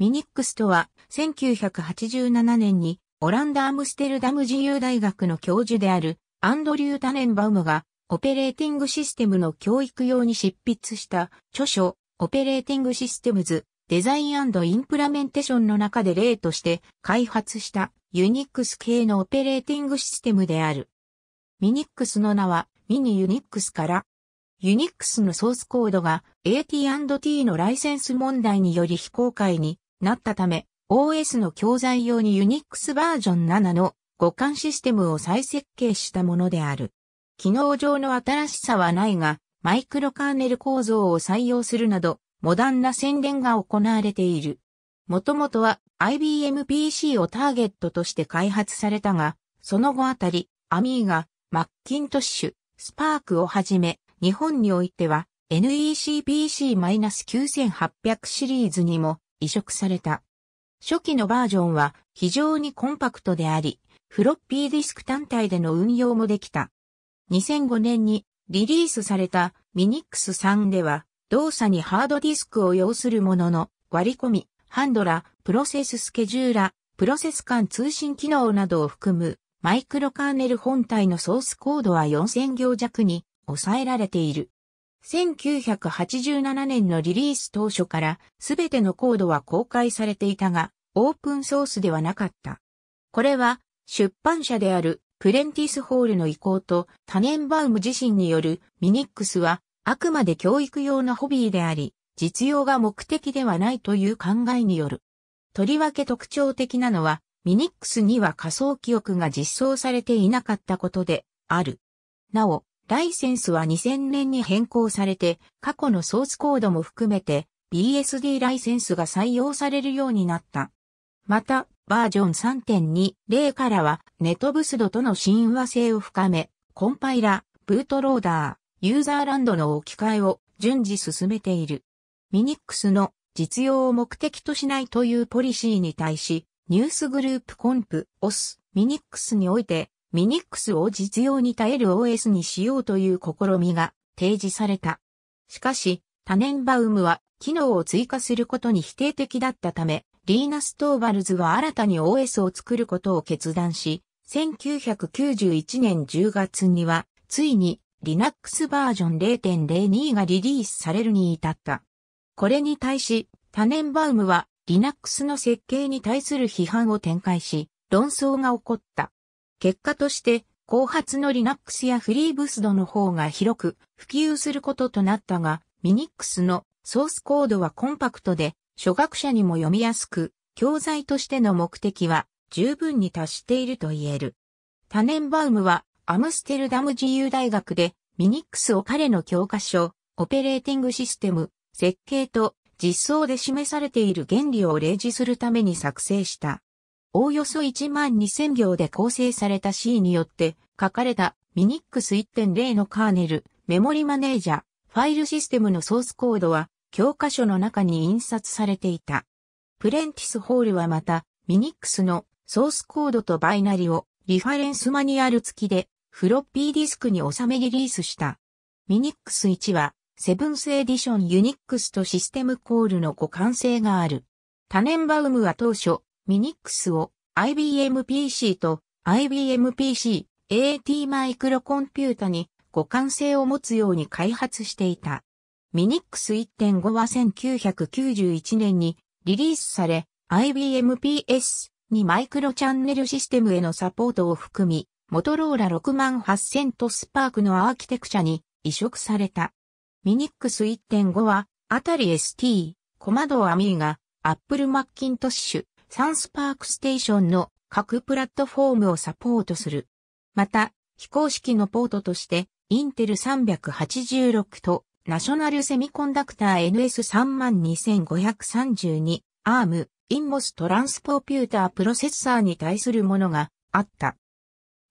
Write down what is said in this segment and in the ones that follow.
ミニックスとは、1987年に、オランダ・アムステルダム自由大学の教授である、アンドリュー・タネンバウムが、オペレーティングシステムの教育用に執筆した著書、オペレーティングシステムズ、デザインインプラメンテーションの中で例として開発したユニックス系のオペレーティングシステムである。ミニックスの名はミニユニックスから、ユニックスのソースコードが AT&T のライセンス問題により非公開になったため、OS の教材用に Unix バージョン7の互換システムを再設計したものである。機能上の新しさはないが、マイクロカーネル構造を採用するなど、モダンな宣伝が行われている。もともとは IBM PC をターゲットとして開発されたが、その後あたり、アミーガ、マッキントッシュ、スパークをはじめ、日本においては NEC PC-9800 シリーズにも移植された。初期のバージョンは非常にコンパクトであり、フロッピーディスク単体での運用もできた。2005年にリリースされたミニックス3では動作にハードディスクを要するものの割り込み、ハンドラ、プロセススケジューラ、プロセス間通信機能などを含むマイクロカーネル本体のソースコードは4000行弱に抑えられている。1987年のリリース当初からすべてのコードは公開されていたが、オープンソースではなかった。これは出版社であるプレンティスホールの意向とタネンバウム自身によるミニックスはあくまで教育用のホビーであり、実用が目的ではないという考えによる。とりわけ特徴的なのは、ミニックスには仮想記憶が実装されていなかったことである。なお、ライセンスは2000年に変更されて、過去のソースコードも含めて BSD ライセンスが採用されるようになった。また、バージョン3.2.0からは、ネットブスドとの親和性を深め、コンパイラ、ブートローダー、ユーザーランドの置き換えを順次進めている。ミニックスの実用を目的としないというポリシーに対し、ニュースグループコンプ、オス、ミニックスにおいて、ミニックスを実用に耐える OS にしようという試みが提示された。しかし、タネンバウムは機能を追加することに否定的だったため、リーナ・ストーバルズは新たに OS を作ることを決断し、1991年10月には、ついに Linux バージョン0.02がリリースされるに至った。これに対し、タネンバウムは Linux の設計に対する批判を展開し、論争が起こった。結果として、後発の Linux や FreeBSD の方が広く普及することとなったが、Minix のソースコードはコンパクトで、初学者にも読みやすく、教材としての目的は十分に達していると言える。タネンバウムはアムステルダム自由大学でミニックスを彼の教科書、オペレーティングシステム、設計と実装で示されている原理を例示するために作成した。おおよそ1万2000行で構成された C によって書かれたミニックス1.0のカーネル、メモリマネージャー、ファイルシステムのソースコードは教科書の中に印刷されていた。プレンティスホールはまた、ミニックスのソースコードとバイナリをリファレンスマニュアル付きでフロッピーディスクに収めリリースした。ミニックス1はセブンスエディションユニックスとシステムコールの互換性がある。タネンバウムは当初、ミニックスを IBM PC と IBM PC AT マイクロコンピュータに互換性を持つように開発していた。ミニックス1.5は1991年にリリースされ、IBM PS にマイクロチャンネルシステムへのサポートを含み、モトローラ68000とスパークのアーキテクチャに移植された。ミニックス1.5は、あたり ST、コマドアミーが、アップルマッキントッシュ、サンスパークステーションの各プラットフォームをサポートする。また、非公式のポートとして、インテル386と、ナショナルセミコンダクター NS32532、ARM、インモストランスポーピュータープロセッサーに対するものがあった。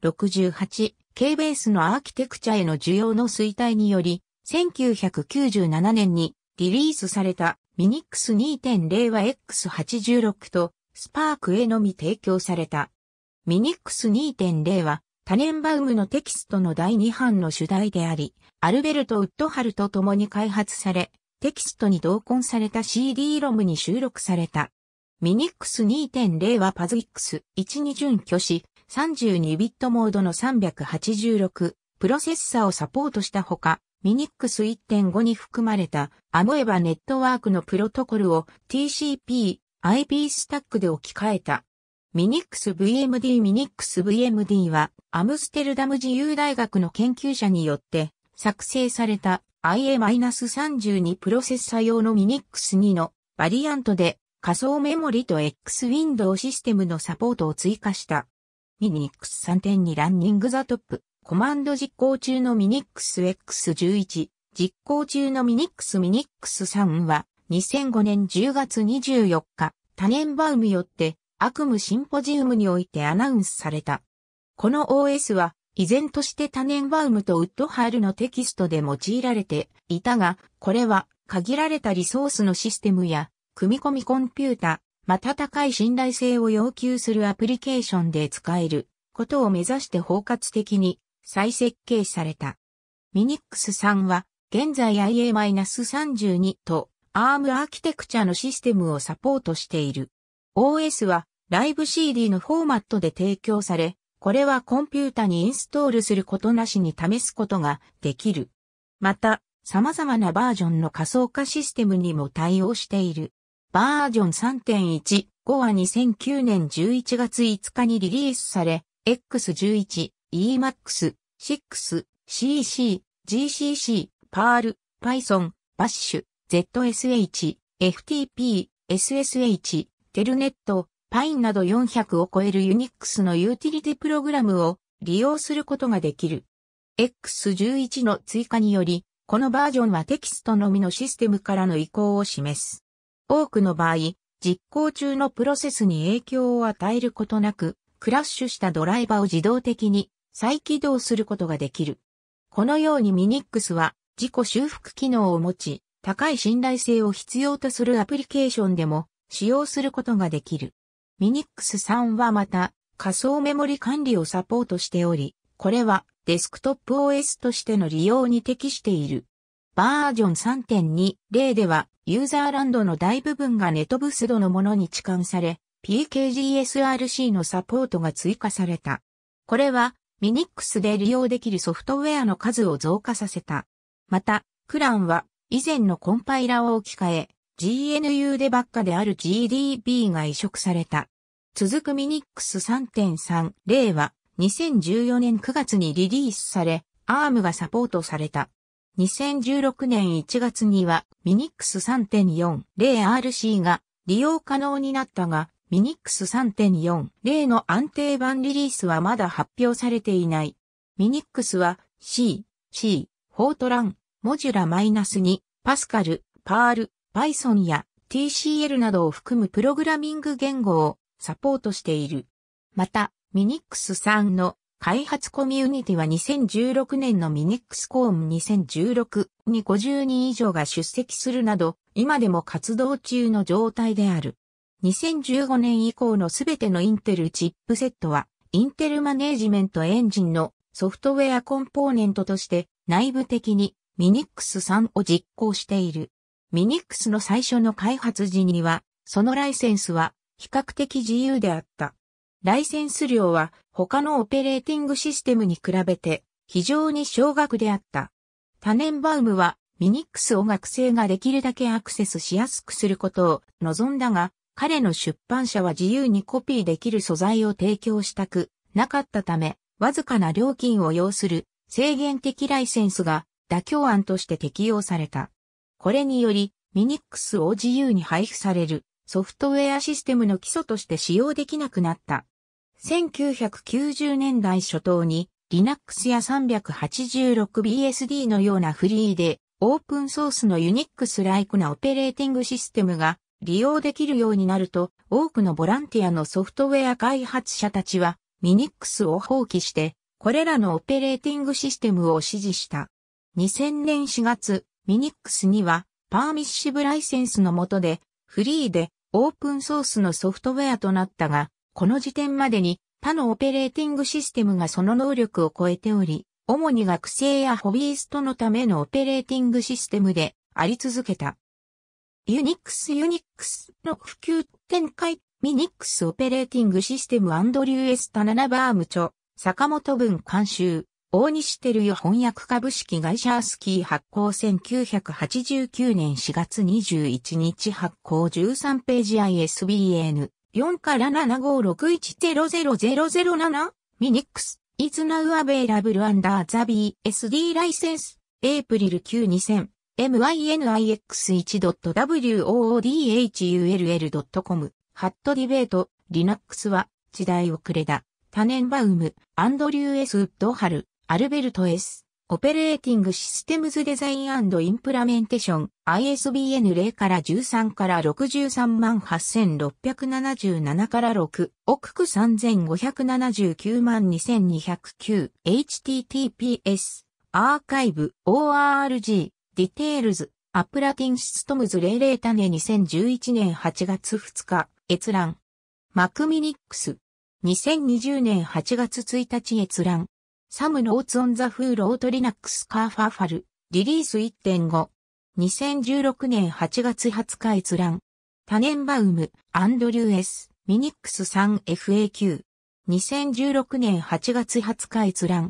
68、K ベースのアーキテクチャへの需要の衰退により、1997年にリリースされたミニックス2.0は X86 とスパークへのみ提供された。ミニックス2.0は、タネンバウムのテキストの第2版の主題であり、アルベルト・ウッドハルと共に開発され、テキストに同梱された c d ロムに収録された。ミニックス2.0はパズックス1に準拠し、32ビットモードの386プロセッサーをサポートしたほか、ミニックス1.5に含まれたアモエバネットワークのプロトコルを TCP、IP スタックで置き換えた。ミニックス VMD ミニックス VMD はアムステルダム自由大学の研究者によって作成された IA-32 プロセッサ用のミニックス2のバリアントで仮想メモリと X ウィンドウシステムのサポートを追加した。ミニックス3.2ランニングザトップコマンド実行中のミニックス X11 実行中のミニックスミニックス3は2005年10月24日、タネンバウムよって悪夢シンポジウムにおいてアナウンスされた。この OS は依然としてタネンバウムとウッドハールのテキストで用いられていたが、これは限られたリソースのシステムや組み込みコンピュータ、また高い信頼性を要求するアプリケーションで使えることを目指して包括的に再設計された。ミニックスさんは現在 IA-32 と ARM アーキテクチャのシステムをサポートしている。OS はライブ CD のフォーマットで提供され、これはコンピュータにインストールすることなしに試すことができる。また、様々なバージョンの仮想化システムにも対応している。バージョン3.1、5は2009年11月5日にリリースされ、X11、e m a x 6、CC、GCC、p ー r l Python、Bash、ZSH、FTP、SSH、テルネット、パインなど400を超えるユニックスのユーティリティプログラムを利用することができる。X11 の追加により、このバージョンはテキストのみのシステムからの移行を示す。多くの場合、実行中のプロセスに影響を与えることなく、クラッシュしたドライバーを自動的に再起動することができる。このようにミニックスは自己修復機能を持ち、高い信頼性を必要とするアプリケーションでも使用することができる。Minix3 はまた仮想メモリ管理をサポートしており、これはデスクトップ OS としての利用に適している。バージョン3.20ではユーザーランドの大部分がネトブスドのものに置換され、PKGSRC のサポートが追加された。これは Minix で利用できるソフトウェアの数を増加させた。また、クランは以前のコンパイラを置き換え、GNU でばっかである GDB が移植された。続くミニックス3.3例は2014年9月にリリースされ、ARM がサポートされた。2016年1月にはミニックス3.4例 RC が利用可能になったが、ミニックス3.4例の安定版リリースはまだ発表されていない。ミニックスは C、C、フォートラン、モジュラマイナス -2、パスカル、パール、Python や TCL などを含むプログラミング言語をサポートしている。また、ミニックス3の開発コミュニティは2016年のミニックスコーム2016に50人以上が出席するなど、今でも活動中の状態である。2015年以降のすべてのインテルチップセットは、インテルマネージメントエンジンのソフトウェアコンポーネントとして内部的にミニックス3を実行している。ミニックスの最初の開発時には、そのライセンスは比較的自由であった。ライセンス料は他のオペレーティングシステムに比べて非常に少額であった。タネンバウムはミニックスを学生ができるだけアクセスしやすくすることを望んだが、彼の出版社は自由にコピーできる素材を提供したくなかったため、わずかな料金を要する制限的ライセンスが妥協案として適用された。これにより、ミニックスを自由に配布されるソフトウェアシステムの基礎として使用できなくなった。1990年代初頭に Linux や 386BSD のようなフリーでオープンソースのユニックスライクなオペレーティングシステムが利用できるようになると多くのボランティアのソフトウェア開発者たちはミニックスを放棄してこれらのオペレーティングシステムを支持した。2000年4月、ミニックスには、パーミッシブライセンスの下で、フリーでオープンソースのソフトウェアとなったが、この時点までに他のオペレーティングシステムがその能力を超えており、主に学生やホビーストのためのオペレーティングシステムであり続けた。ユニックスユニックスの普及展開、ミニックスオペレーティングシステムアンドリュー・エスタ・ナナバーム著、坂本文監修。大西照代翻訳株式会社アスキー発行1989年4月21日発行13ページ ISBN 4から7561000007ミニックス is now available under the BSD license April 9 2000 mynix1.woodhull.com ハットディベート Linux は時代遅れだ。タネンバウム、アンドリュー・エス・ウッドハル、アルベルト S、オペレーティングシステムズデザインインプラメンテーション、ISBN 0から13から63万8677から6、億区3579万2209、https、アーカイブ、org、ディテールズ、アプラティンシストムズ00種2011年8月2日、閲覧。マクミニックス。2020年8月1日閲覧。サムノーツオンザフーロートリナックスカーファーファル、リリース1.5 2016年8月20日閲覧タネンバウム、アンドリュー S、ミニックス 3FAQ。2016年8月20日閲覧。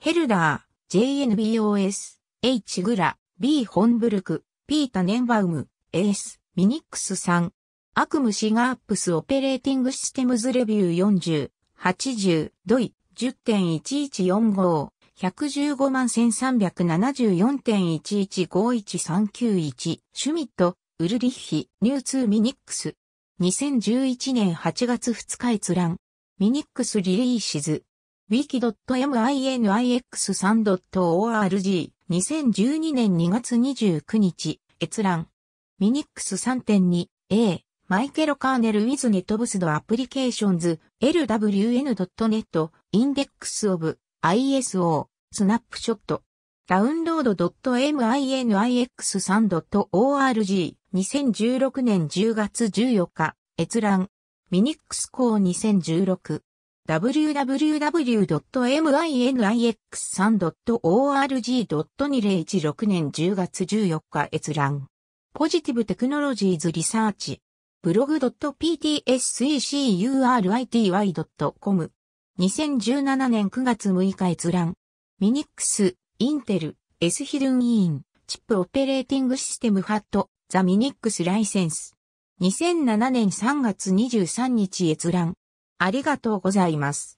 ヘルダー、JNBOS、H グラ、B ホンブルク、P タネンバウム、AS、ミニックス3。アクムシガーップスオペレーティングシステムズレビュー40、80、ドイ、10.1145、115万1 3 7 4 1 1 5 1 3 9 1シュミット、ウルリッヒ、ニューツーミニックス。2011年8月2日閲覧。ミニックスリリーシズ。wiki.minix3.org。2012年2月29日、閲覧。ミニックス 3.2A。マイケロカーネルウィズネットブスドアプリケーションズ LWN.net インデックスオブ ISO スナップショットダウンロード .minix3.org 2016年10月14日閲覧ミニックスコー 2016www.minix3.org.2016 年10月14日閲覧ポジティブテクノロジーズリサーチブログ .ptsecurity.com 2017年9月6日閲覧。ミニックス、インテル、エスヒルンイン、チップオペレーティングシステムハット、ザミニックスライセンス。2007年3月23日閲覧。ありがとうございます。